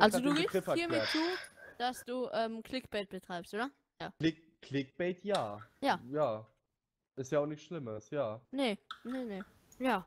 also du gibst hiermit zu, dass du ähm, Clickbait betreibst, oder? Ja. Click Clickbait, ja. Ja. Ja. Ist ja auch nichts Schlimmes, ja. Nee, nee, nee. Ja,